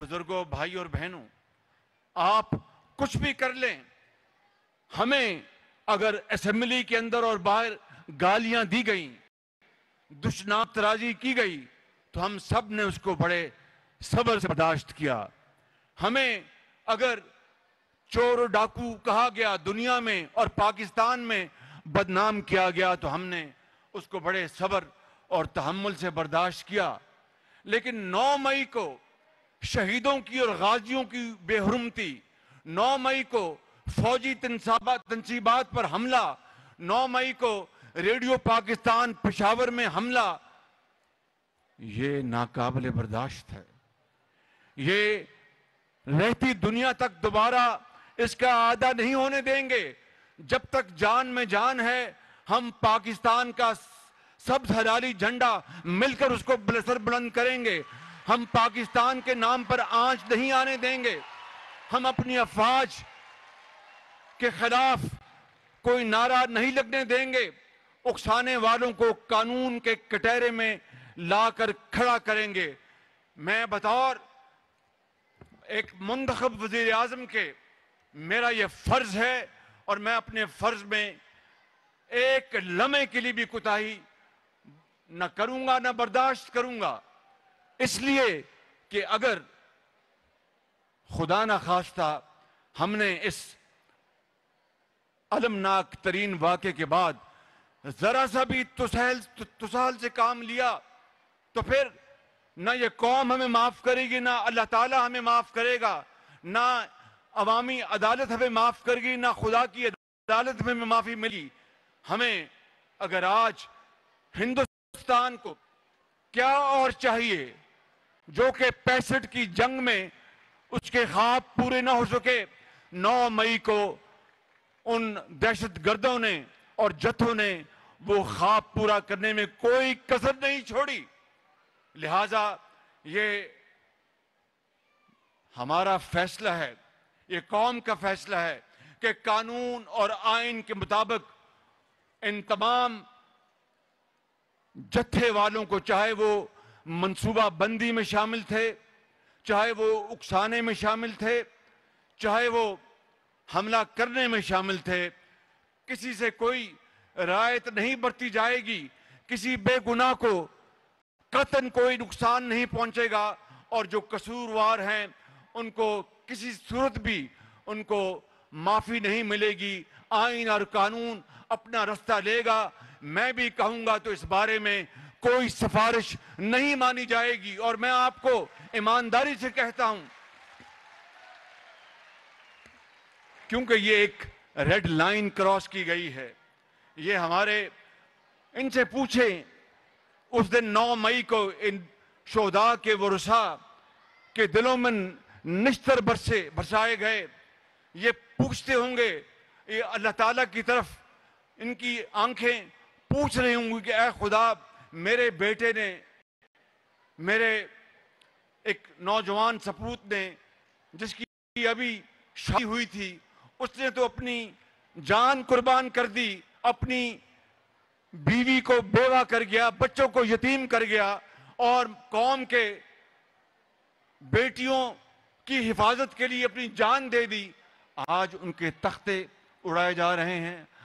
बुजुर्गों भाई और बहनों आप कुछ भी कर लें हमें अगर असेंबली के अंदर और बाहर गालियां दी गई दुष्नाम की गई तो हम सब ने उसको बड़े सबर से बर्दाश्त किया हमें अगर चोर डाकू कहा गया दुनिया में और पाकिस्तान में बदनाम किया गया तो हमने उसको बड़े सबर और तहमुल से बर्दाश्त किया लेकिन 9 मई को शहीदों की और गाजियों की बेहरमती 9 मई को फौजी तनसीबात पर हमला 9 मई को रेडियो पाकिस्तान पिशावर में हमला ये नाकाबले बर्दाश्त है ये रहती दुनिया तक दोबारा इसका आदा नहीं होने देंगे जब तक जान में जान है हम पाकिस्तान का सब हरारी झंडा मिलकर उसको बलसर बुलंद करेंगे हम पाकिस्तान के नाम पर आंच नहीं आने देंगे हम अपनी अफवाज के खिलाफ कोई नारा नहीं लगने देंगे उकसाने वालों को कानून के कटहरे में लाकर खड़ा करेंगे मैं बतौर एक मंतखब वजीर आजम के मेरा यह फर्ज है और मैं अपने फर्ज में एक लम्हे के लिए भी कोताही न करूंगा न बर्दाश्त करूंगा इसलिए कि अगर खुदा ना खास्ता हमने इस अलमनाक तरीन वाक्य के बाद ज़रा सा भी तुसहल तुसहल से काम लिया तो फिर ना ये कौम हमें माफ़ करेगी ना अल्लाह ताला हमें माफ़ करेगा ना अवामी अदालत हमें माफ़ करेगी ना खुदा की अदालत में हमें माफ़ी मिली हमें अगर आज हिंदुस्तान को क्या और चाहिए जो कि पैंसठ की जंग में उसके ख्वाब पूरे ना हो सके 9 मई को उन दहशत गर्दों ने और जत्थों ने वो ख्वाब पूरा करने में कोई कसर नहीं छोड़ी लिहाजा ये हमारा फैसला है ये कौम का फैसला है कि कानून और आइन के मुताबिक इन तमाम जत्थे वालों को चाहे वो मनसूबा बंदी में शामिल थे चाहे वो उकसाने में शामिल थे चाहे वो हमला करने में शामिल थे किसी से कोई रायत नहीं बरती जाएगी किसी बेगुनाह को कतन कोई नुकसान नहीं पहुंचेगा और जो कसूरवार हैं उनको किसी सूरत भी उनको माफ़ी नहीं मिलेगी आइन और कानून अपना रास्ता लेगा मैं भी कहूंगा तो इस बारे में कोई सिफारिश नहीं मानी जाएगी और मैं आपको ईमानदारी से कहता हूं क्योंकि ये एक रेड लाइन क्रॉस की गई है ये हमारे इनसे पूछे उस दिन 9 मई को इन शोदा के वरुषा के दिलों में निश्तर बरसे बरसाए गए ये पूछते होंगे ये अल्लाह ताला की तरफ इनकी आंखें पूछ रही होंगी कि ए खुदा मेरे बेटे ने मेरे एक नौजवान सपूत ने जिसकी अभी शादी हुई थी उसने तो अपनी जान कुर्बान कर दी अपनी बीवी को बेवा कर गया बच्चों को यतीम कर गया और कौम के बेटियों की हिफाजत के लिए अपनी जान दे दी आज उनके तख्ते उड़ाए जा रहे हैं